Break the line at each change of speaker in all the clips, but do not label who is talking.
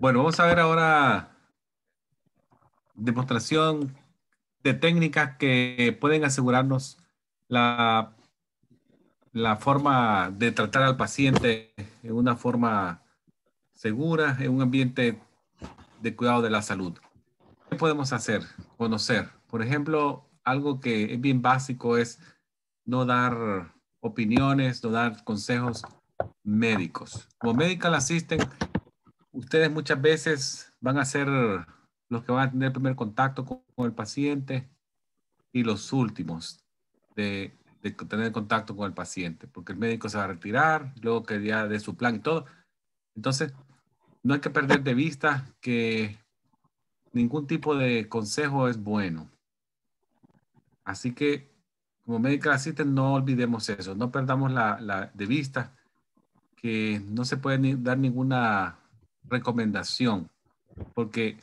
Bueno, vamos a ver ahora demostración de técnicas que pueden asegurarnos la, la forma de tratar al paciente en una forma segura, en un ambiente de cuidado de la salud. ¿Qué podemos hacer? Conocer. Por ejemplo, algo que es bien básico es no dar opiniones, no dar consejos médicos. Como medical assistant, ustedes muchas veces van a ser los que van a tener el primer contacto con, el paciente y los últimos de, tener contacto con el paciente, porque el médico se va a retirar, luego que ya de su plan y todo. Entonces, no hay que perder de vista que ningún tipo de consejo es bueno. Así que, como medical assistant, no olvidemos eso, no perdamos la, de vista que no se puede dar ninguna recomendación, porque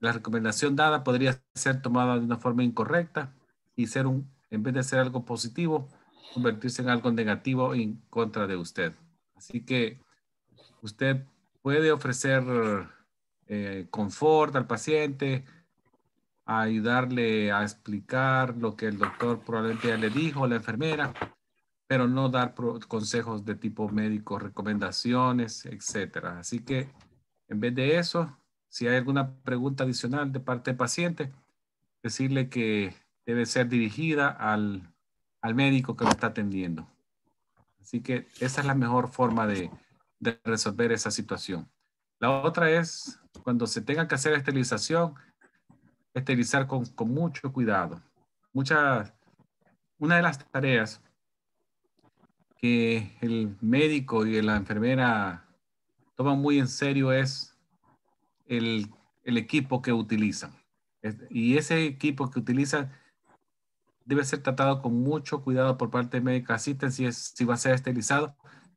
la recomendación dada podría ser tomada de una forma incorrecta y ser un, en vez de ser algo positivo, convertirse en algo negativo en contra de usted. Así que usted puede ofrecer eh, confort al paciente, ayudarle a explicar lo que el doctor probablemente le dijo, a la enfermera, pero no dar consejos de tipo médico, recomendaciones, etcétera. Así que en vez de eso, si hay alguna pregunta adicional de parte del paciente, decirle que debe ser dirigida al, al médico que lo está atendiendo. Así que esa es la mejor forma de, de resolver esa situación. La otra es cuando se tenga que hacer esterilización, esterilizar con, con mucho cuidado. Muchas, una de las tareas que el médico y la enfermera toman muy en serio es el, equipo que utilizan. y ese equipo que utilizan debe ser tratado con mucho cuidado por parte de médica Así si, si va a ser esterilizado,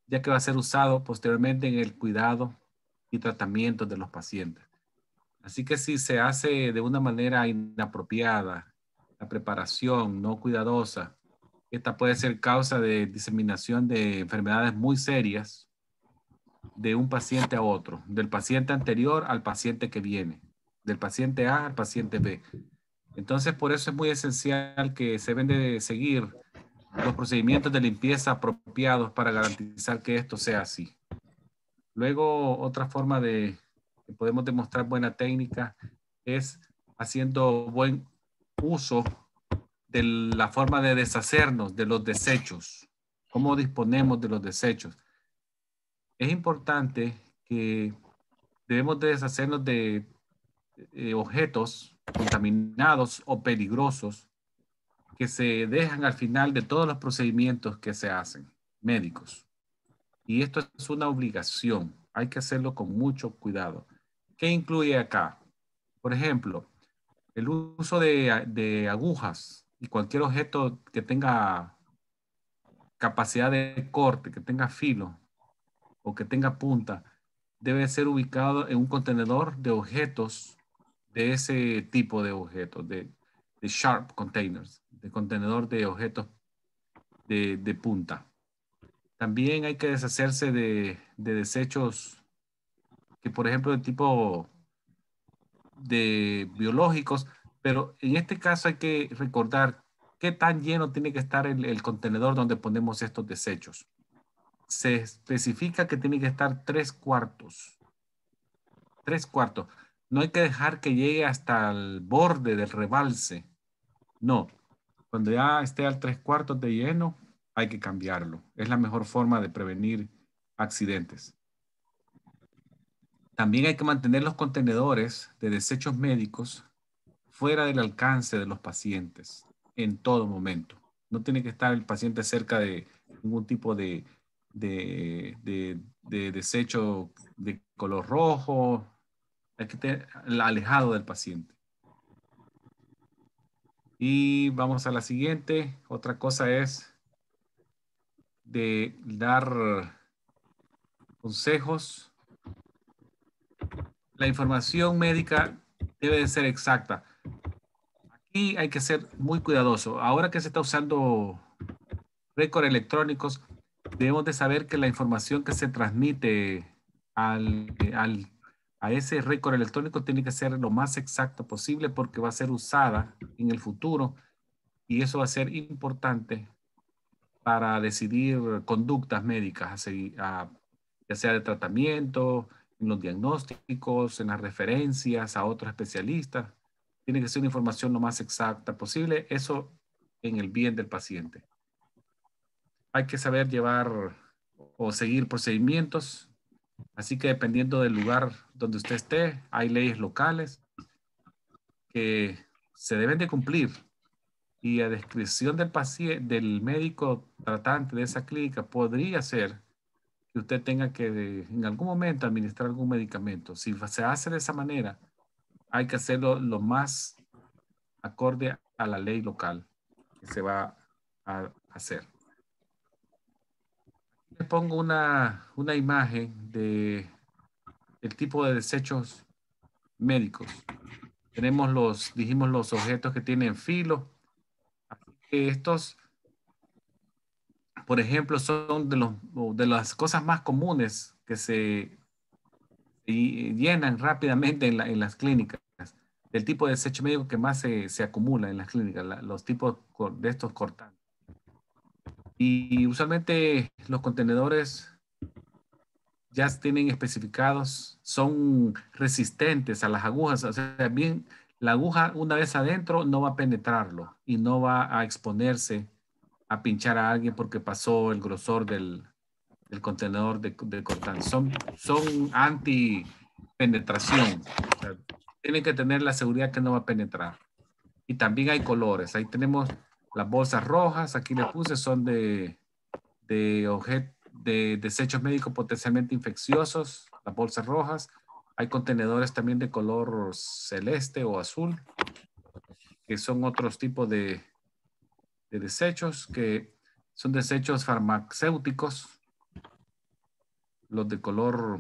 ya que va a ser usado posteriormente en el cuidado y tratamiento de los pacientes. Así que si se hace de una manera inapropiada, la preparación no cuidadosa, esta puede ser causa de diseminación de enfermedades muy serias de un paciente a otro, del paciente anterior al paciente que viene, del paciente A al paciente B. Entonces, por eso es muy esencial que se deben de seguir los procedimientos de limpieza apropiados para garantizar que esto sea así. Luego, otra forma de que podemos demostrar buena técnica es haciendo buen uso la forma de deshacernos de los desechos, cómo disponemos de los desechos. Es importante que debemos de deshacernos de objetos contaminados o peligrosos que se dejan al final de todos los procedimientos que se hacen médicos. Y esto es una obligación. Hay que hacerlo con mucho cuidado. ¿Qué incluye acá? Por ejemplo, el uso de agujas y cualquier objeto que tenga capacidad de corte, que tenga filo o que tenga punta, debe ser ubicado en un contenedor de objetos de ese tipo de objetos, de, sharp containers, de contenedor de objetos de, punta. También hay que deshacerse de, desechos que, por ejemplo, de tipo de biológicos pero en este caso hay que recordar qué tan lleno tiene que estar el, contenedor donde ponemos estos desechos. Se especifica que tiene que estar tres cuartos. Tres cuartos. No hay que dejar que llegue hasta el borde del rebalse. No. Cuando ya esté al tres cuartos de lleno, hay que cambiarlo. Es la mejor forma de prevenir accidentes. También hay que mantener los contenedores de desechos médicos fuera del alcance de los pacientes en todo momento. No tiene que estar el paciente cerca de ningún tipo de, de, desecho de color rojo. Hay que estar alejado del paciente. Y vamos a la siguiente. Otra cosa es de dar consejos. La información médica debe de ser exacta hay que ser muy cuidadoso. Ahora que se está usando récord electrónicos, debemos de saber que la información que se transmite al, a ese récord electrónico tiene que ser lo más exacto posible porque va a ser usada en el futuro y eso va a ser importante para decidir conductas médicas, ya sea de tratamiento, en los diagnósticos, en las referencias a otros especialistas tiene que ser una información lo más exacta posible, eso en el bien del paciente. Hay que saber llevar o seguir procedimientos, así que dependiendo del lugar donde usted esté, hay leyes locales que se deben de cumplir y a descripción del paciente, del médico tratante de esa clínica podría ser que usted tenga que en algún momento administrar algún medicamento. Si se hace de esa manera, hay que hacerlo lo más acorde a la ley local que se va a hacer. Le pongo una, imagen de el tipo de desechos médicos. Tenemos los, dijimos, los objetos que tienen filo. Estos, por ejemplo, son de, de las cosas más comunes que se y llenan rápidamente en, las clínicas. del tipo de desecho médico que más se, acumula en las clínicas, los tipos de estos cortantes. Y usualmente los contenedores ya tienen especificados, son resistentes a las agujas. O sea, bien, la aguja una vez adentro no va a penetrarlo y no va a exponerse a pinchar a alguien porque pasó el grosor del, el contenedor de, de Son, son anti-penetración. tienen que tener la seguridad que no va a penetrar. Y también hay colores. Ahí tenemos las bolsas rojas. Aquí le puse, son de, de, de desechos médicos potencialmente infecciosos. Las bolsas rojas. Hay contenedores también de color celeste o azul, que son otros tipos de, de desechos que son desechos farmacéuticos los de color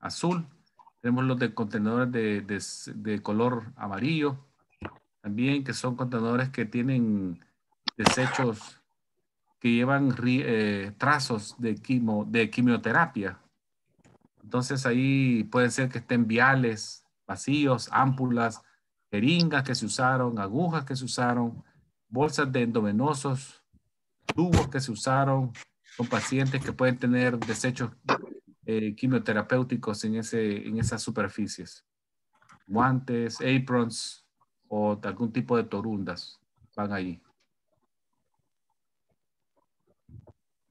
azul, tenemos los de contenedores de, color amarillo, también que son contenedores que tienen desechos que llevan eh, trazos de, quimo, de quimioterapia. Entonces ahí puede ser que estén viales, vacíos, ámpulas, jeringas que se usaron, agujas que se usaron, bolsas de endovenosos, tubos que se usaron, con pacientes que pueden tener desechos eh, quimioterapéuticos en, ese, en esas superficies. Guantes, aprons o algún tipo de torundas van ahí.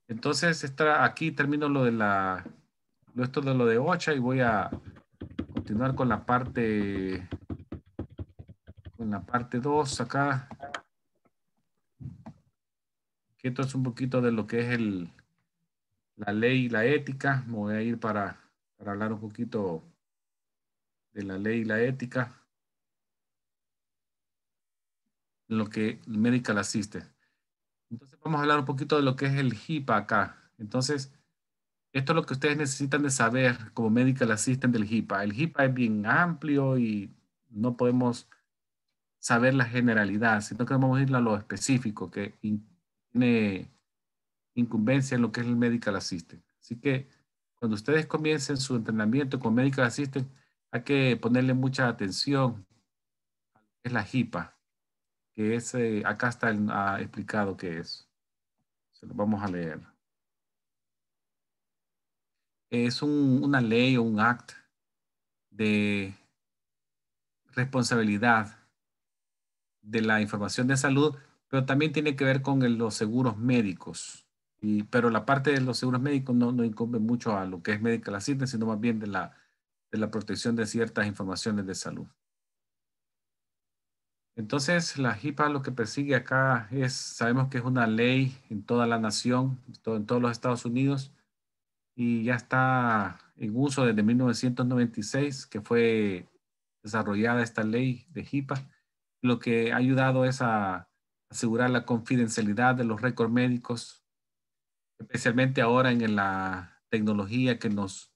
Entonces, está aquí termino lo de la, esto de lo de OCHA y voy a continuar con la parte, con la parte 2 acá. esto es un poquito de lo que es el, la ley y la ética. Me voy a ir para, para hablar un poquito de la ley y la ética. Lo que el medical asiste. Entonces vamos a hablar un poquito de lo que es el HIPAA acá. Entonces, esto es lo que ustedes necesitan de saber como medical assistant del HIPAA. El HIPAA es bien amplio y no podemos saber la generalidad, sino que vamos a ir a lo específico que tiene incumbencia en lo que es el Medical Assistant. Así que cuando ustedes comiencen su entrenamiento con Medical Assistant, hay que ponerle mucha atención a lo que es la HIPAA. que es, eh, acá está explicado qué es. Se lo vamos a leer. Es una ley o un acto de responsabilidad de la información de salud, pero también tiene que ver con los seguros médicos pero la parte de los seguros médicos no, no incumbe mucho a lo que es medical assistance, sino más bien de la, de la protección de ciertas informaciones de salud. Entonces, la HIPAA lo que persigue acá es, sabemos que es una ley en toda la nación, en todos los Estados Unidos, y ya está en uso desde 1996, que fue desarrollada esta ley de HIPAA. Lo que ha ayudado es a asegurar la confidencialidad de los récords médicos especialmente ahora en la tecnología que nos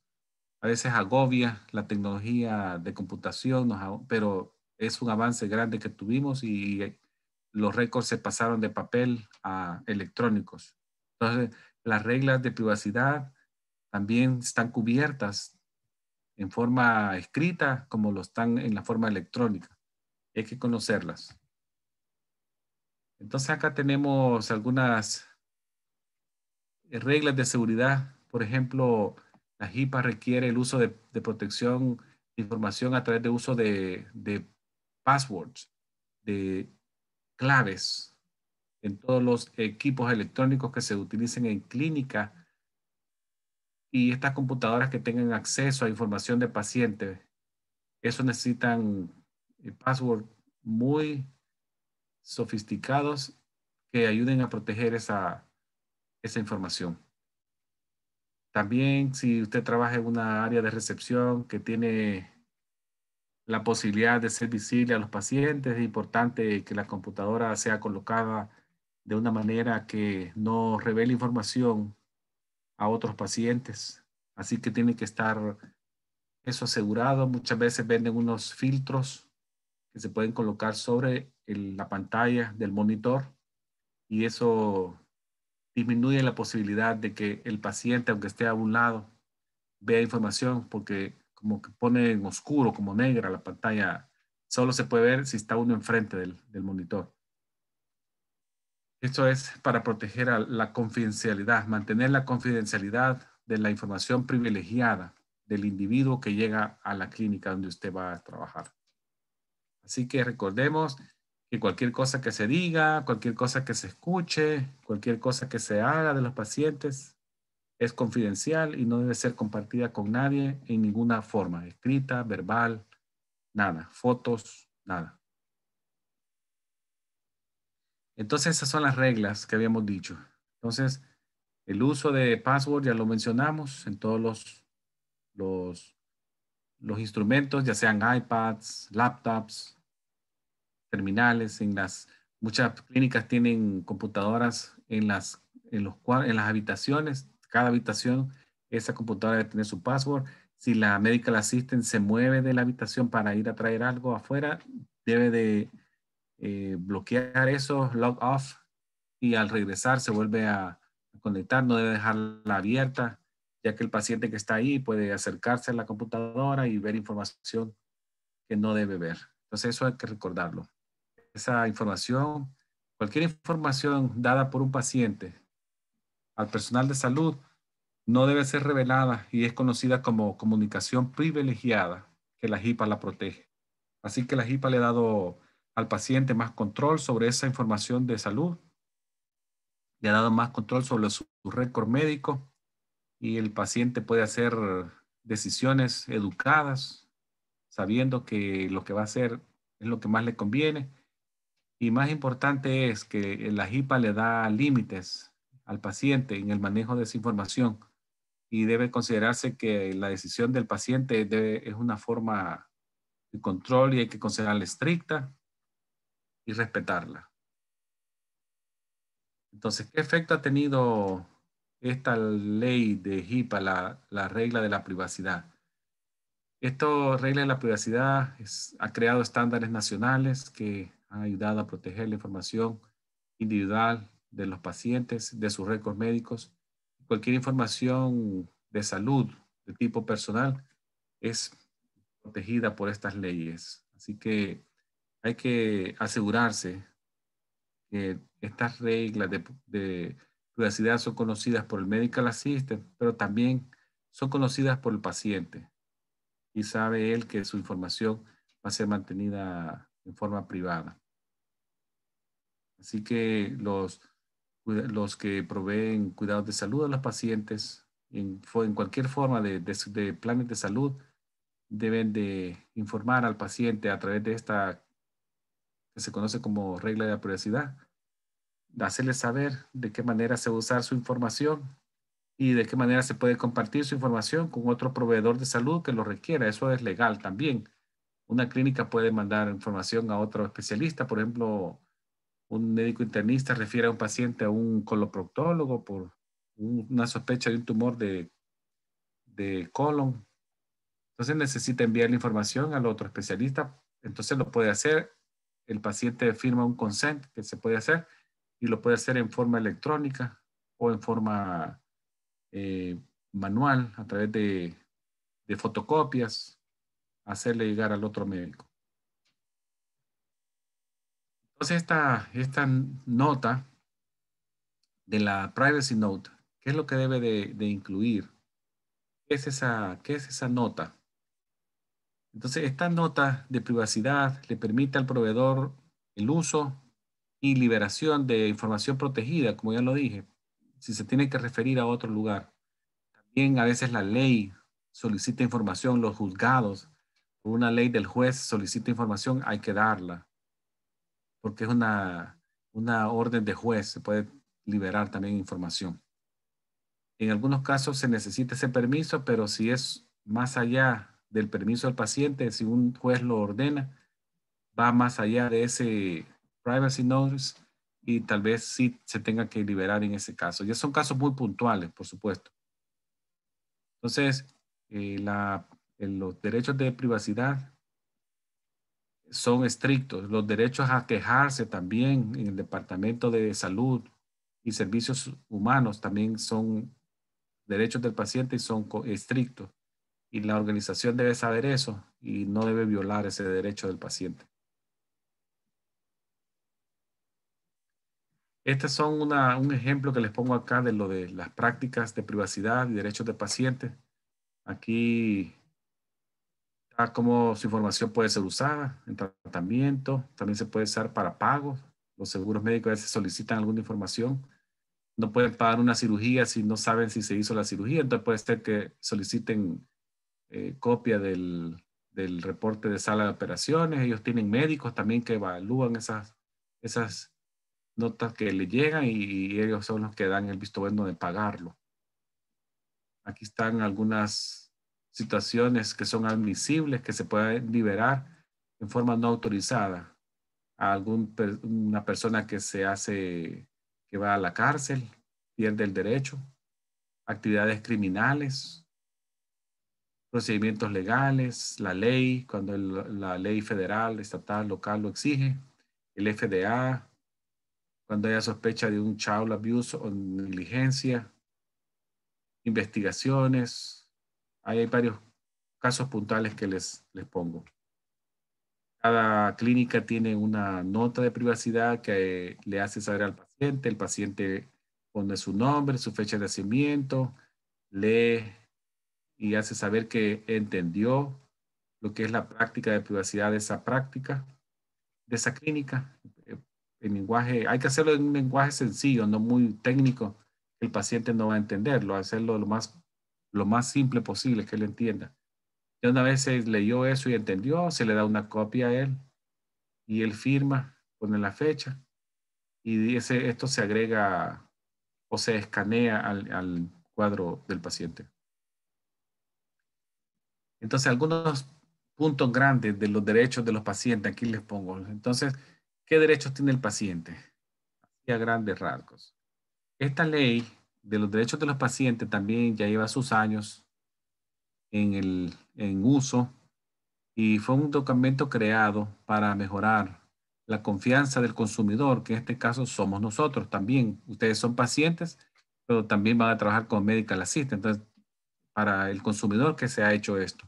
a veces agobia, la tecnología de computación, pero es un avance grande que tuvimos y los récords se pasaron de papel a electrónicos. Entonces, las reglas de privacidad también están cubiertas en forma escrita como lo están en la forma electrónica. Hay que conocerlas. Entonces acá tenemos algunas eh, reglas de seguridad. Por ejemplo, la HIPAA requiere el uso de, protección de información a través de uso de, de passwords, de claves en todos los equipos electrónicos que se utilicen en clínica y estas computadoras que tengan acceso a información de pacientes. Eso necesitan eh, passwords muy sofisticados que ayuden a proteger esa, esa información. También si usted trabaja en una área de recepción que tiene la posibilidad de ser visible a los pacientes, es importante que la computadora sea colocada de una manera que no revele información a otros pacientes. Así que tiene que estar eso asegurado. Muchas veces venden unos filtros que se pueden colocar sobre la pantalla del monitor y eso disminuye la posibilidad de que el paciente, aunque esté a un lado, vea información porque como que pone en oscuro, como negra la pantalla. Solo se puede ver si está uno enfrente del, monitor. Esto es para proteger la confidencialidad, mantener la confidencialidad de la información privilegiada del individuo que llega a la clínica donde usted va a trabajar. Así que recordemos y cualquier cosa que se diga, cualquier cosa que se escuche, cualquier cosa que se haga de los pacientes es confidencial y no debe ser compartida con nadie en ninguna forma, escrita, verbal, nada, fotos, nada. Entonces esas son las reglas que habíamos dicho. Entonces, el uso de password ya lo mencionamos en todos los, los instrumentos, ya sean iPads, laptops, terminales, en las muchas clínicas tienen computadoras en las, en los, en las habitaciones, cada habitación, esa computadora debe tener su password. Si la medical assistant se mueve de la habitación para ir a traer algo afuera, debe de eh, bloquear eso, log off, y al regresar se vuelve a conectar, no debe dejarla abierta, ya que el paciente que está ahí puede acercarse a la computadora y ver información que no debe ver. Entonces eso hay que recordarlo esa información, cualquier información dada por un paciente al personal de salud no debe ser revelada y es conocida como comunicación privilegiada, que la HIPAA la protege. Así que la HIPAA le ha dado al paciente más control sobre esa información de salud, le ha dado más control sobre su, su récord médico y el paciente puede hacer decisiones educadas, sabiendo que lo que va a hacer es lo que más le conviene y más importante es que la HIPAA le da límites al paciente en el manejo de esa información y debe considerarse que la decisión del paciente es una forma de control y hay que considerarla estricta y respetarla. Entonces, ¿qué efecto ha tenido esta ley de HIPAA, la, regla de la privacidad? Esta regla de la privacidad ha creado estándares nacionales que han ayudado a proteger la información individual de los pacientes, de sus récords médicos. Cualquier información de salud de tipo personal es protegida por estas leyes. Así que hay que asegurarse que estas reglas de, de privacidad son conocidas por el medical assistant, pero también son conocidas por el paciente y sabe él que su información va a ser mantenida en forma privada. Así que los, los que proveen cuidados de salud a los pacientes en, cualquier forma de, planes de salud deben de informar al paciente a través de esta que se conoce como regla de la privacidad, hacerle saber de qué manera se va a usar su información y de qué manera se puede compartir su información con otro proveedor de salud que lo requiera. Eso es legal también. Una clínica puede mandar información a otro especialista, por ejemplo, un médico internista refiere a un paciente a un coloproctólogo por una sospecha de un tumor de, colon. Entonces necesita enviar la información al otro especialista. Entonces lo puede hacer. El paciente firma un consent que se puede hacer y lo puede hacer en forma electrónica o en forma eh, manual a través de, de fotocopias, hacerle llegar al otro médico. Entonces, esta, nota de la Privacy Note, ¿qué es lo que debe de, incluir? ¿Qué es, esa, ¿Qué es esa nota? Entonces, esta nota de privacidad le permite al proveedor el uso y liberación de información protegida, como ya lo dije, si se tiene que referir a otro lugar. También a veces la ley solicita información, los juzgados, por una ley del juez solicita información, hay que darla porque es una, una orden de juez, se puede liberar también información. En algunos casos se necesita ese permiso, pero si es más allá del permiso del paciente, si un juez lo ordena, va más allá de ese privacy notice y tal vez sí se tenga que liberar en ese caso. Ya son casos muy puntuales, por supuesto. Entonces, eh, la, los derechos de privacidad son estrictos. Los derechos a quejarse también en el Departamento de Salud y Servicios Humanos también son derechos del paciente y son estrictos. Y la organización debe saber eso y no debe violar ese derecho del paciente. Este son un ejemplo que les pongo acá de lo de las prácticas de privacidad y derechos de paciente Aquí Ah, cómo su información puede ser usada en tratamiento, también se puede usar para pagos. Los seguros médicos a veces solicitan alguna información. No pueden pagar una cirugía si no saben si se hizo la cirugía, entonces puede ser que soliciten eh, copia del, del, reporte de sala de operaciones. Ellos tienen médicos también que evalúan esas, esas notas que le llegan y ellos son los que dan el visto bueno de pagarlo. Aquí están algunas situaciones que son admisibles, que se pueden liberar en forma no autorizada a alguna persona que se hace, que va a la cárcel, pierde el derecho, actividades criminales, procedimientos legales, la ley, cuando la ley federal, estatal, local lo exige, el FDA, cuando haya sospecha de un child abuse o negligencia, investigaciones, hay varios casos puntuales que les, les pongo. Cada clínica tiene una nota de privacidad que eh, le hace saber al paciente, el paciente pone su nombre, su fecha de nacimiento, lee y hace saber que entendió lo que es la práctica de privacidad de esa práctica, de esa clínica. Eh, en lenguaje, hay que hacerlo en un lenguaje sencillo, no muy técnico, el paciente no va a entenderlo, hacerlo lo más lo más simple posible, que él entienda. Y una vez leyó eso y entendió, se le da una copia a él y él firma, pone la fecha y esto se agrega o se escanea al, cuadro del paciente. Entonces, algunos puntos grandes de los derechos de los pacientes, aquí les pongo. Entonces, ¿qué derechos tiene el paciente? a grandes rasgos. Esta ley de los derechos de los pacientes también ya lleva sus años en, el, en uso y fue un documento creado para mejorar la confianza del consumidor, que en este caso somos nosotros también. Ustedes son pacientes, pero también van a trabajar con Medical Assist. Entonces, para el consumidor que se ha hecho esto,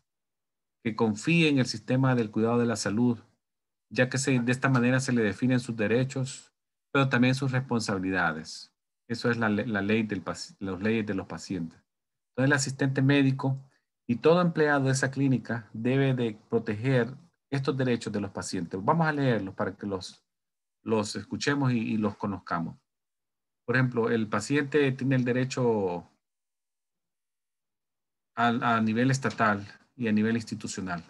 que confíe en el sistema del cuidado de la salud, ya que de esta manera se le definen sus derechos, pero también sus responsabilidades. Eso es la, ley del, leyes de los pacientes. Entonces el asistente médico y todo empleado de esa clínica debe de proteger estos derechos de los pacientes. Vamos a leerlos para que los, los escuchemos y, los conozcamos. Por ejemplo, el paciente tiene el derecho a, a, nivel estatal y a nivel institucional.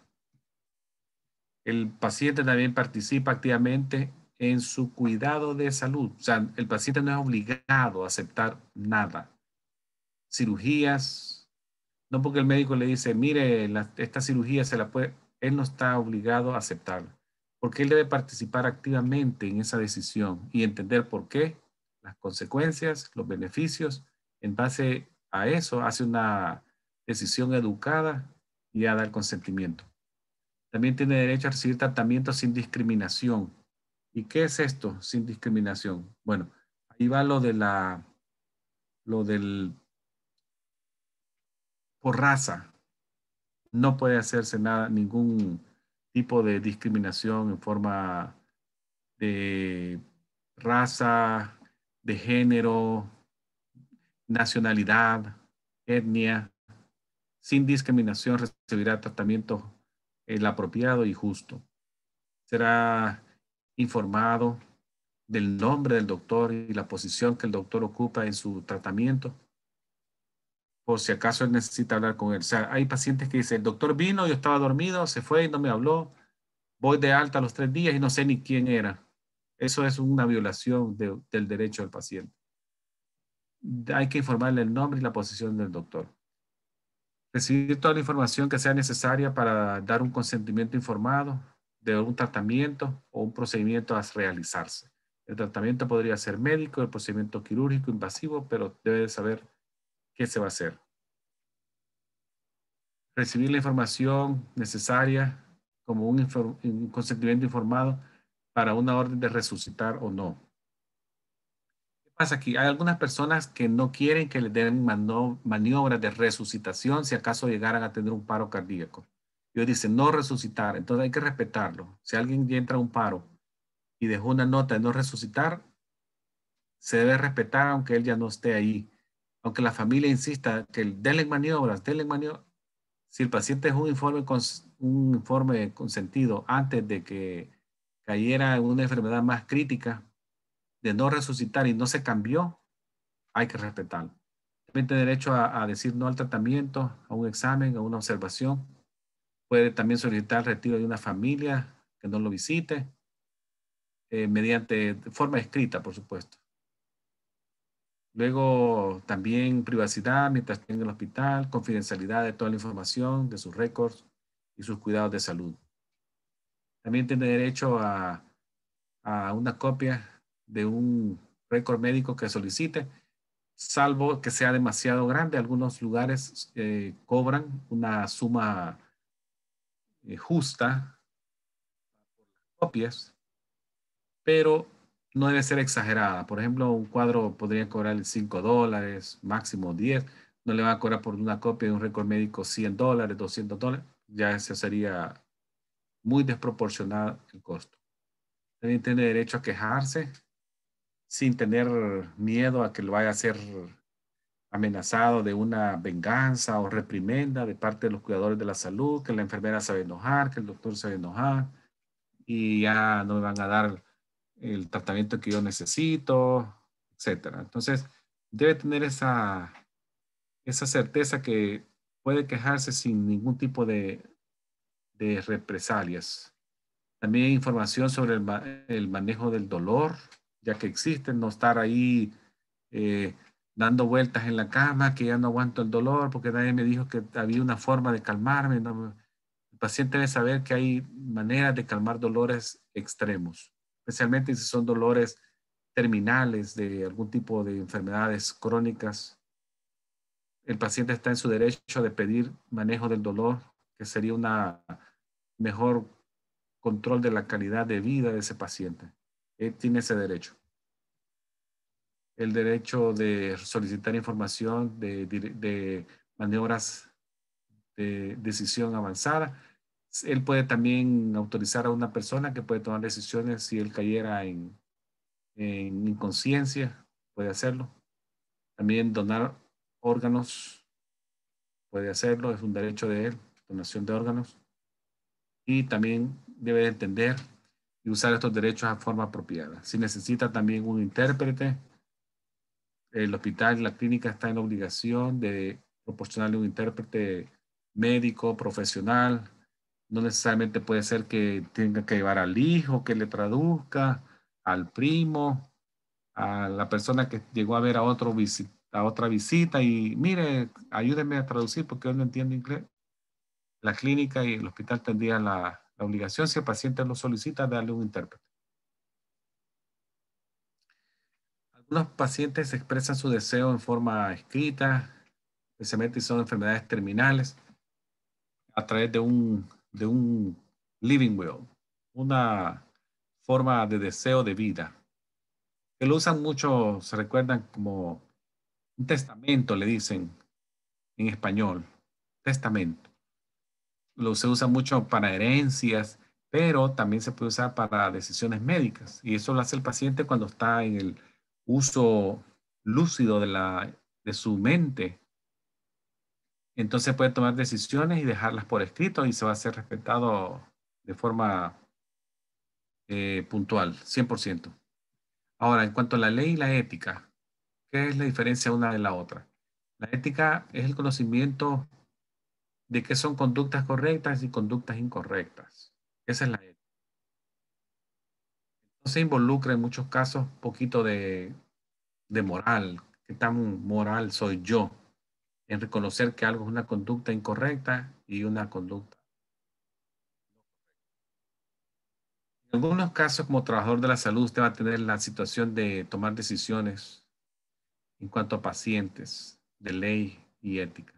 El paciente también participa activamente en su cuidado de salud. O sea, el paciente no es obligado a aceptar nada. Cirugías, no porque el médico le dice, mire, esta cirugía se la puede, él no está obligado a aceptarla, porque él debe participar activamente en esa decisión y entender por qué, las consecuencias, los beneficios, en base a eso hace una decisión educada y a el consentimiento. También tiene derecho a recibir tratamiento sin discriminación ¿Y qué es esto sin discriminación? Bueno, ahí va lo de la, lo del, por raza. No puede hacerse nada, ningún tipo de discriminación en forma de raza, de género, nacionalidad, etnia. Sin discriminación recibirá tratamiento eh, el apropiado y justo. Será informado del nombre del doctor y la posición que el doctor ocupa en su tratamiento, por si acaso él necesita hablar con él. O sea, hay pacientes que dicen, el doctor vino, yo estaba dormido, se fue y no me habló, voy de alta los tres días y no sé ni quién era. Eso es una violación del derecho del paciente. Hay que informarle el nombre y la posición del doctor. Recibir toda la información que sea necesaria para dar un consentimiento informado, de algún tratamiento o un procedimiento a realizarse. El tratamiento podría ser médico, el procedimiento quirúrgico, invasivo, pero debe saber qué se va a hacer. Recibir la información necesaria como un, consentimiento informado para una orden de resucitar o no. ¿Qué pasa aquí? Hay algunas personas que no quieren que le den maniobras de resucitación si acaso llegaran a tener un paro cardíaco. Dios dice no resucitar, entonces hay que respetarlo. Si alguien entra a un paro y dejó una nota de no resucitar, se debe respetar aunque él ya no esté ahí. Aunque la familia insista que denle maniobras, denle maniobras. Si el paciente es un informe, con, un informe consentido antes de que cayera en una enfermedad más crítica, de no resucitar y no se cambió, hay que respetarlo. Tiene derecho a, a decir no al tratamiento, a un examen, a una observación Puede también solicitar el retiro de una familia que no lo visite, eh, mediante forma escrita, por supuesto. Luego, también privacidad mientras esté en el hospital, confidencialidad de toda la información, de sus récords y sus cuidados de salud. También tiene derecho a, a una copia de un récord médico que solicite, salvo que sea demasiado grande. Algunos lugares eh, cobran una suma eh, justa por copias, pero no debe ser exagerada. Por ejemplo, un cuadro podría cobrarle 5 dólares, máximo 10. No le va a cobrar por una copia de un récord médico 100 dólares, 200 dólares. Ya eso sería muy desproporcionado el costo. También tiene derecho a quejarse sin tener miedo a que lo vaya a hacer amenazado de una venganza o reprimenda de parte de los cuidadores de la salud, que la enfermera sabe enojar, que el doctor se enojar y ya no me van a dar el tratamiento que yo necesito, etcétera. Entonces, debe tener esa, esa certeza que puede quejarse sin ningún tipo de, de represalias. También hay información sobre el, manejo del dolor, ya que existe, no estar ahí eh, dando vueltas en la cama, que ya no aguanto el dolor, porque nadie me dijo que había una forma de calmarme. el paciente debe saber que hay maneras de calmar dolores extremos, especialmente si son dolores terminales de algún tipo de enfermedades crónicas. El paciente está en su derecho de pedir manejo del dolor, que sería una mejor control de la calidad de vida de ese paciente. Él tiene ese derecho el derecho de solicitar información de, maniobras de decisión avanzada. Él puede también autorizar a una persona que puede tomar decisiones si él cayera en, en inconsciencia, puede hacerlo. También donar órganos, puede hacerlo, es un derecho de él, donación de órganos. Y también debe entender y usar estos derechos de forma apropiada. Si necesita también un intérprete, el hospital, la clínica está en obligación de proporcionarle un intérprete médico, profesional. No necesariamente puede ser que tenga que llevar al hijo que le traduzca, al primo, a la persona que llegó a ver a, otro a otra visita y mire, ayúdeme a traducir porque yo no entiendo inglés. La clínica y el hospital tendrían la, la obligación, si el paciente lo solicita, de darle un intérprete. Los pacientes expresan su deseo en forma escrita, especialmente si son enfermedades terminales, a través de un, de un living will, una forma de deseo de vida. Que lo usan mucho, se recuerdan como un testamento, le dicen en español, testamento. Lo se usa mucho para herencias, pero también se puede usar para decisiones médicas. Y eso lo hace el paciente cuando está en el uso lúcido de, la, de su mente, entonces puede tomar decisiones y dejarlas por escrito y se va a ser respetado de forma eh, puntual, 100%. Ahora, en cuanto a la ley y la ética, ¿qué es la diferencia una de la otra? La ética es el conocimiento de qué son conductas correctas y conductas incorrectas. Esa es la se involucra en muchos casos un poquito de, de moral, qué tan moral soy yo en reconocer que algo es una conducta incorrecta y una conducta. En algunos casos, como trabajador de la salud, usted va a tener la situación de tomar decisiones en cuanto a pacientes de ley y ética,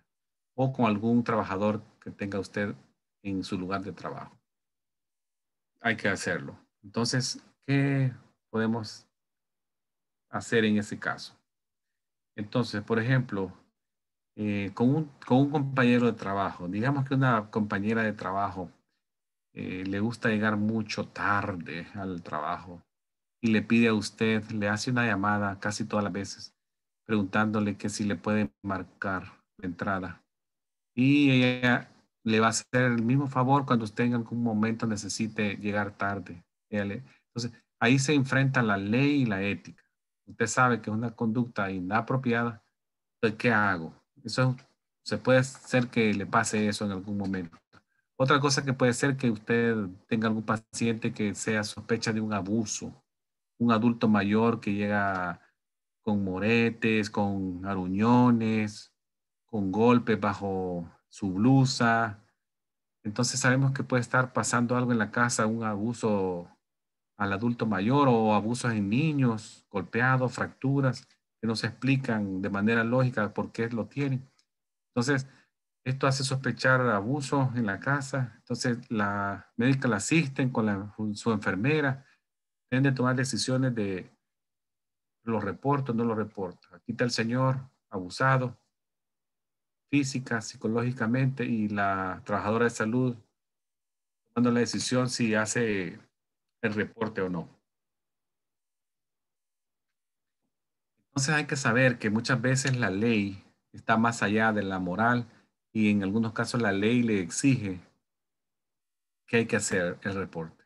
o con algún trabajador que tenga usted en su lugar de trabajo. Hay que hacerlo. Entonces, ¿Qué podemos hacer en ese caso? Entonces, por ejemplo, eh, con, un, con, un, compañero de trabajo, digamos que una compañera de trabajo eh, le gusta llegar mucho tarde al trabajo y le pide a usted, le hace una llamada casi todas las veces preguntándole que si le puede marcar la entrada. Y ella le va a hacer el mismo favor cuando usted en algún momento necesite llegar tarde. él le, entonces, ahí se enfrenta la ley y la ética. Usted sabe que es una conducta inapropiada, ¿de pues, ¿qué hago? Eso se puede ser que le pase eso en algún momento. Otra cosa que puede ser que usted tenga algún paciente que sea sospecha de un abuso, un adulto mayor que llega con moretes, con aruñones, con golpes bajo su blusa. Entonces sabemos que puede estar pasando algo en la casa, un abuso al adulto mayor o abusos en niños, golpeados, fracturas, que no se explican de manera lógica por qué lo tienen. Entonces, esto hace sospechar abusos en la casa. Entonces, la médica la asisten con su enfermera. Tienen de tomar decisiones de los reporto no los reporta Aquí está el señor abusado física, psicológicamente, y la trabajadora de salud tomando la decisión si hace el reporte o no. Entonces hay que saber que muchas veces la ley está más allá de la moral y en algunos casos la ley le exige que hay que hacer el reporte.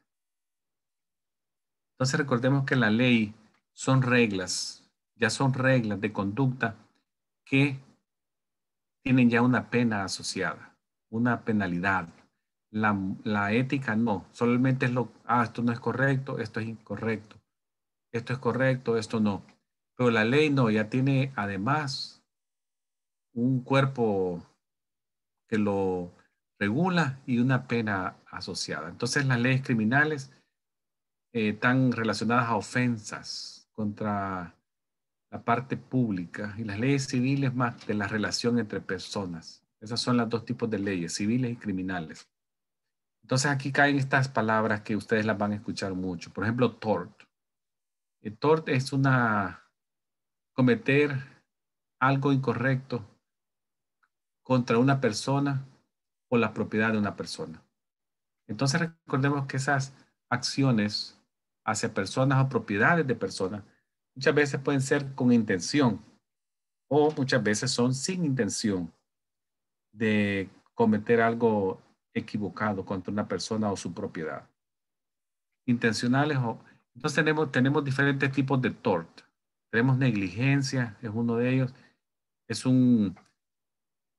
Entonces recordemos que la ley son reglas, ya son reglas de conducta que tienen ya una pena asociada, una penalidad la, ética no, solamente es lo, ah, esto no es correcto, esto es incorrecto, esto es correcto, esto no. Pero la ley no, ya tiene además un cuerpo que lo regula y una pena asociada. Entonces las leyes criminales están eh, relacionadas a ofensas contra la parte pública y las leyes civiles más de la relación entre personas. Esas son las dos tipos de leyes, civiles y criminales. Entonces aquí caen estas palabras que ustedes las van a escuchar mucho. Por ejemplo, tort. El tort es una cometer algo incorrecto contra una persona o la propiedad de una persona. Entonces recordemos que esas acciones hacia personas o propiedades de personas muchas veces pueden ser con intención o muchas veces son sin intención de cometer algo equivocado contra una persona o su propiedad. Intencionales o... Entonces tenemos, tenemos diferentes tipos de tort. Tenemos negligencia, es uno de ellos. Es un,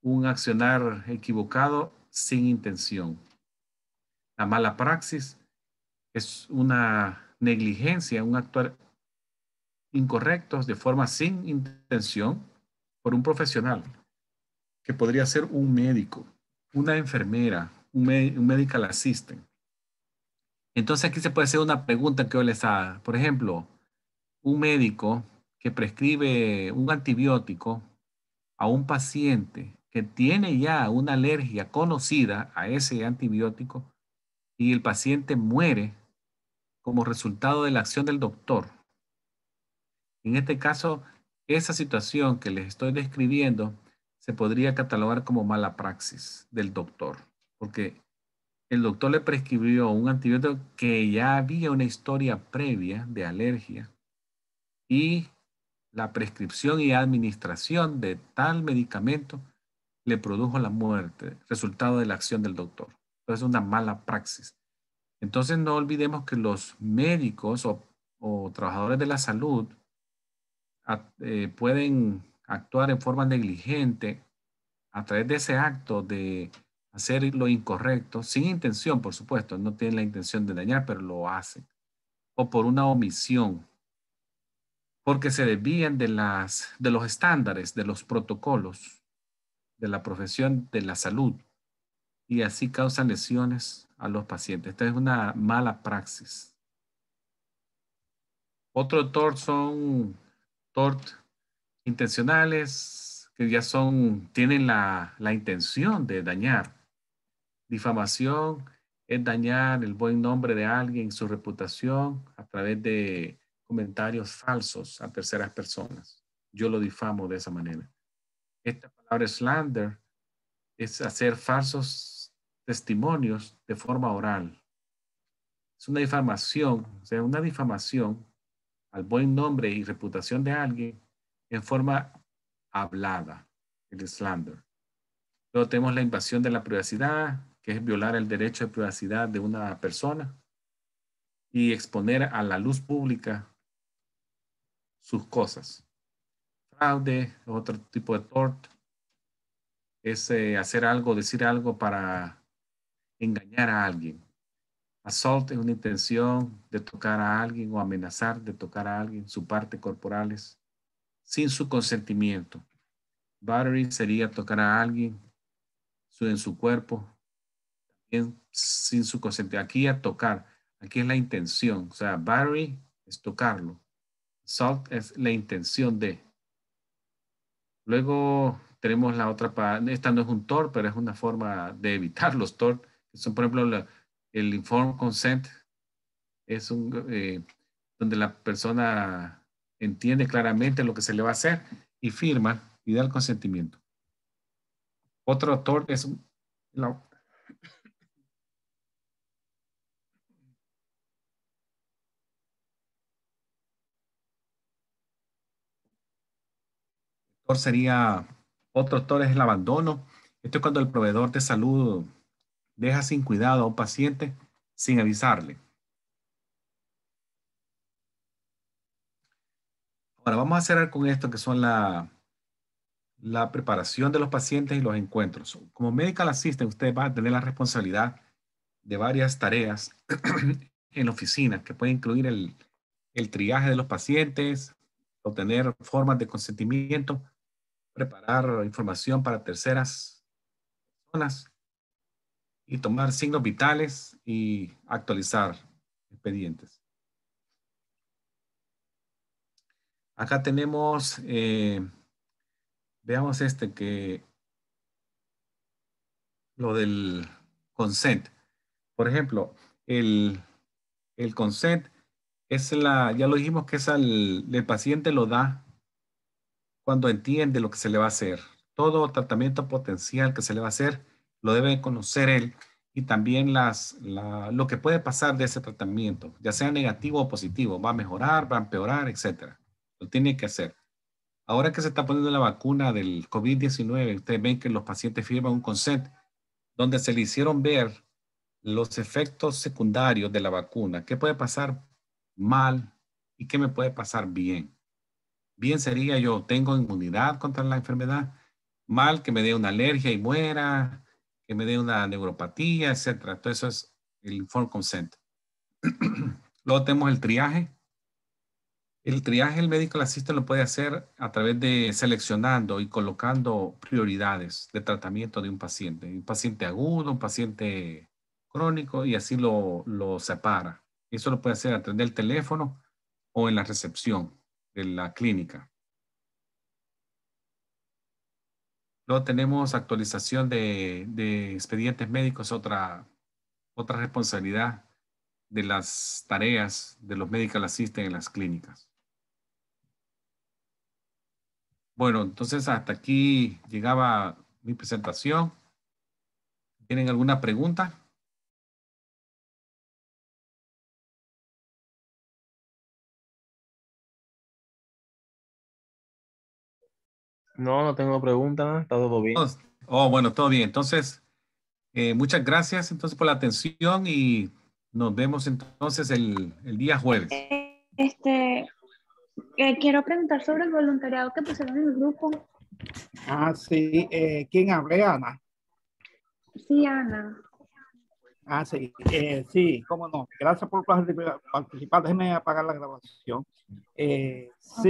un accionar equivocado sin intención. La mala praxis es una negligencia, un actuar incorrecto de forma sin intención por un profesional, que podría ser un médico, una enfermera, un, medical assistant. Entonces aquí se puede hacer una pregunta que yo les haga. Por ejemplo, un médico que prescribe un antibiótico a un paciente que tiene ya una alergia conocida a ese antibiótico y el paciente muere como resultado de la acción del doctor. En este caso, esa situación que les estoy describiendo se podría catalogar como mala praxis del doctor porque el doctor le prescribió un antibiótico que ya había una historia previa de alergia y la prescripción y administración de tal medicamento le produjo la muerte, resultado de la acción del doctor. Entonces, una mala praxis. Entonces, no olvidemos que los médicos o, trabajadores de la salud eh, pueden actuar en forma negligente a través de ese acto de hacer lo incorrecto, sin intención, por supuesto, no tienen la intención de dañar, pero lo hacen, o por una omisión, porque se desvían de, las, de los estándares, de los protocolos de la profesión de la salud, y así causan lesiones a los pacientes. Esta es una mala praxis. Otro tort son tort intencionales, que ya son, tienen la, la intención de dañar Difamación es dañar el buen nombre de alguien, su reputación, a través de comentarios falsos a terceras personas. Yo lo difamo de esa manera. Esta palabra slander es hacer falsos testimonios de forma oral. Es una difamación, o sea, una difamación al buen nombre y reputación de alguien en forma hablada, el slander. Luego tenemos la invasión de la privacidad, que es violar el derecho de privacidad de una persona y exponer a la luz pública sus cosas. Fraude, otro tipo de tort, es eh, hacer algo, decir algo para engañar a alguien. Assault es una intención de tocar a alguien o amenazar de tocar a alguien, su parte corporales, sin su consentimiento. Battery sería tocar a alguien en su cuerpo sin su consentimiento. Aquí a tocar, aquí es la intención. O sea, Barry es tocarlo. Salt es la intención de. Luego tenemos la otra, esta no es un TOR, pero es una forma de evitar los TOR. Son, por ejemplo, el informed consent es un, eh, donde la persona entiende claramente lo que se le va a hacer y firma y da el consentimiento. Otro TOR es la sería, otro actor es el abandono. Esto es cuando el proveedor de salud deja sin cuidado a un paciente sin avisarle. Ahora vamos a cerrar con esto que son la, la preparación de los pacientes y los encuentros. Como medical assistant, usted va a tener la responsabilidad de varias tareas en oficinas que puede incluir el, el triaje de los pacientes, obtener formas de consentimiento preparar información para terceras personas y tomar signos vitales y actualizar expedientes. Acá tenemos, eh, veamos este que lo del consent. Por ejemplo, el, el consent es la, ya lo dijimos que es al, el paciente lo da cuando entiende lo que se le va a hacer. Todo tratamiento potencial que se le va a hacer lo debe conocer él y también las, lo que puede pasar de ese tratamiento, ya sea negativo o positivo, va a mejorar, va a empeorar, etc. Lo tiene que hacer. Ahora que se está poniendo la vacuna del COVID-19, ustedes ven que los pacientes firman un consent donde se le hicieron ver los efectos secundarios de la vacuna, qué puede pasar mal y qué me puede pasar bien. Bien sería yo tengo inmunidad contra la enfermedad, mal que me dé una alergia y muera, que me dé una neuropatía, etcétera. Todo eso es el informed consent. Luego tenemos el triaje. El triaje el médico el asistente lo puede hacer a través de seleccionando y colocando prioridades de tratamiento de un paciente. Un paciente agudo, un paciente crónico y así lo, lo separa. Eso lo puede hacer a través del teléfono o en la recepción de la clínica. Luego tenemos actualización de, expedientes médicos, otra, otra responsabilidad de las tareas de los médicos que asisten en las clínicas. Bueno, entonces hasta aquí llegaba mi presentación. ¿Tienen alguna pregunta? No, no tengo preguntas, está todo bien. Oh, oh, bueno, todo bien. Entonces, eh, muchas gracias entonces por la atención y nos vemos entonces el, día jueves. Este, eh, quiero preguntar sobre el voluntariado que pusieron en el grupo. Ah, sí. Eh, ¿Quién habla, Ana? Sí, Ana. Ah, sí. sí, cómo no. Gracias por participar. Déjeme apagar la grabación. sí.